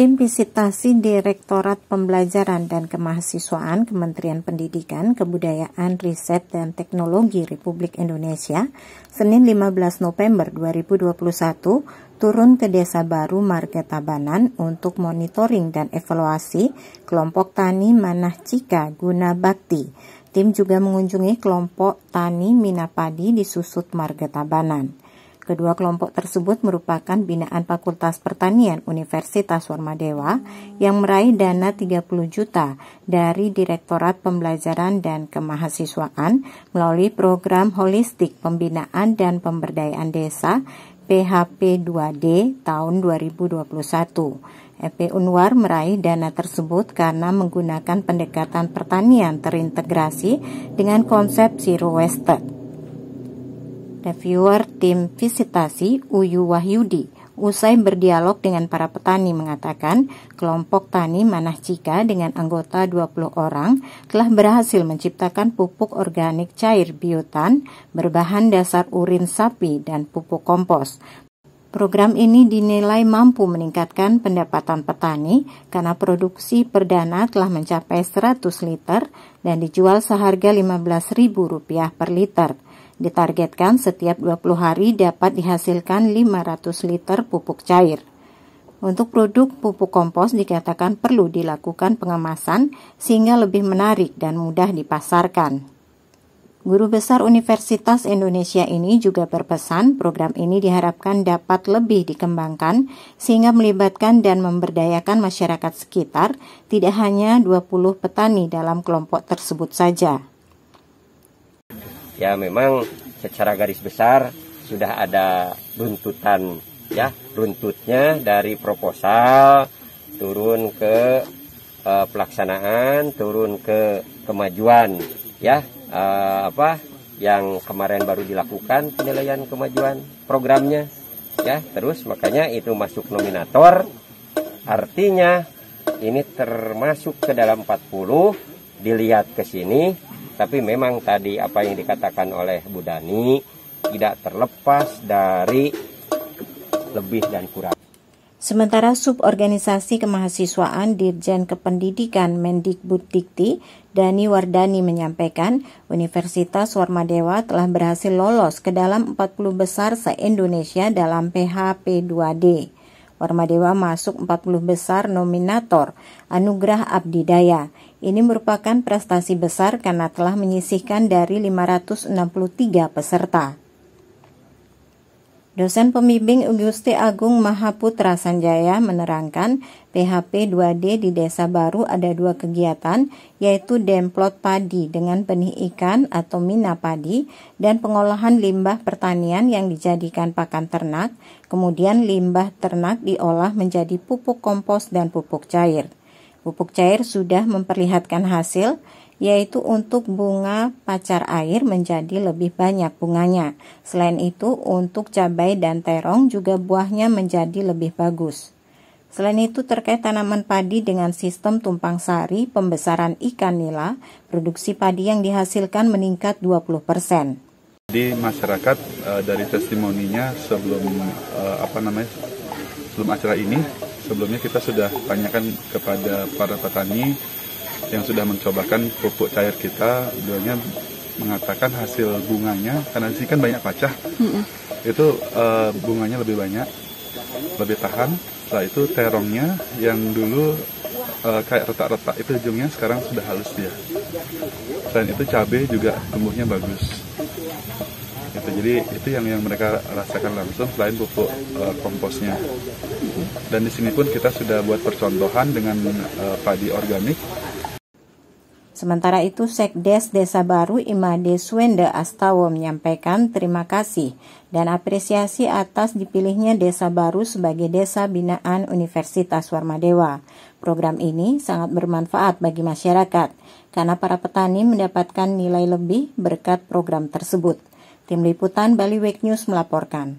Tim Visitasi Direktorat Pembelajaran dan Kemahasiswaan Kementerian Pendidikan, Kebudayaan, Riset, dan Teknologi Republik Indonesia Senin 15 November 2021 turun ke Desa Baru Marga Tabanan untuk monitoring dan evaluasi kelompok tani Manah Cika Guna Bakti. Tim juga mengunjungi kelompok tani Minapadi di Susut Marga Tabanan. Kedua kelompok tersebut merupakan binaan Fakultas Pertanian Universitas Warmadewa yang meraih dana 30 juta dari Direktorat Pembelajaran dan Kemahasiswaan melalui program holistik pembinaan dan pemberdayaan desa PHP 2D tahun 2021. FP e Unwar meraih dana tersebut karena menggunakan pendekatan pertanian terintegrasi dengan konsep zero waste Reviewer tim visitasi Uyu Wahyudi usai berdialog dengan para petani mengatakan kelompok tani Manah Cika dengan anggota 20 orang telah berhasil menciptakan pupuk organik cair biotan berbahan dasar urin sapi dan pupuk kompos. Program ini dinilai mampu meningkatkan pendapatan petani karena produksi perdana telah mencapai 100 liter dan dijual seharga Rp15.000 per liter. Ditargetkan setiap 20 hari dapat dihasilkan 500 liter pupuk cair. Untuk produk pupuk kompos dikatakan perlu dilakukan pengemasan sehingga lebih menarik dan mudah dipasarkan. Guru Besar Universitas Indonesia ini juga berpesan program ini diharapkan dapat lebih dikembangkan sehingga melibatkan dan memberdayakan masyarakat sekitar tidak hanya 20 petani dalam kelompok tersebut saja ya memang secara garis besar sudah ada runtutan ya runtutnya dari proposal turun ke e, pelaksanaan turun ke kemajuan ya e, apa yang kemarin baru dilakukan penilaian kemajuan programnya ya terus makanya itu masuk nominator artinya ini termasuk ke dalam 40 dilihat ke sini tapi memang tadi apa yang dikatakan oleh Bu Dani tidak terlepas dari lebih dan kurang. Sementara suborganisasi kemahasiswaan Dirjen Kependidikan Mendikbud Dikti, Dani Wardani menyampaikan, Universitas Warmadewa telah berhasil lolos ke dalam 40 besar se-Indonesia dalam PHP2D. Warmadewa masuk 40 besar nominator Anugerah Abdidaya ini merupakan prestasi besar karena telah menyisihkan dari 563 peserta. Dosen pembimbing Gusti Agung Mahaputra Sanjaya menerangkan PHP 2D di Desa Baru ada dua kegiatan yaitu demplot padi dengan benih ikan atau mina padi dan pengolahan limbah pertanian yang dijadikan pakan ternak, kemudian limbah ternak diolah menjadi pupuk kompos dan pupuk cair. Pupuk cair sudah memperlihatkan hasil, yaitu untuk bunga pacar air menjadi lebih banyak bunganya. Selain itu, untuk cabai dan terong juga buahnya menjadi lebih bagus. Selain itu, terkait tanaman padi dengan sistem tumpang sari, pembesaran ikan nila, produksi padi yang dihasilkan meningkat 20 persen. Jadi masyarakat eh, dari testimoninya sebelum eh, apa namanya sebelum acara ini sebelumnya kita sudah tanyakan kepada para petani yang sudah mencobakan pupuk cair kita, beliau mengatakan hasil bunganya karena di kan banyak pacah, mm-hmm. itu uh, bunganya lebih banyak, lebih tahan. Setelah itu terongnya yang dulu uh, kayak retak-retak itu ujungnya sekarang sudah halus dia. Selain itu cabai juga tumbuhnya bagus gitu jadi itu yang yang mereka rasakan langsung selain pupuk uh, komposnya dan di sini pun kita sudah buat percontohan dengan uh, padi organik Sementara itu, Sekdes Desa Baru Imade Swende astawo menyampaikan terima kasih dan apresiasi atas dipilihnya Desa Baru sebagai desa binaan Universitas Warmadewa. Program ini sangat bermanfaat bagi masyarakat karena para petani mendapatkan nilai lebih berkat program tersebut. Tim Liputan Bali Week News melaporkan.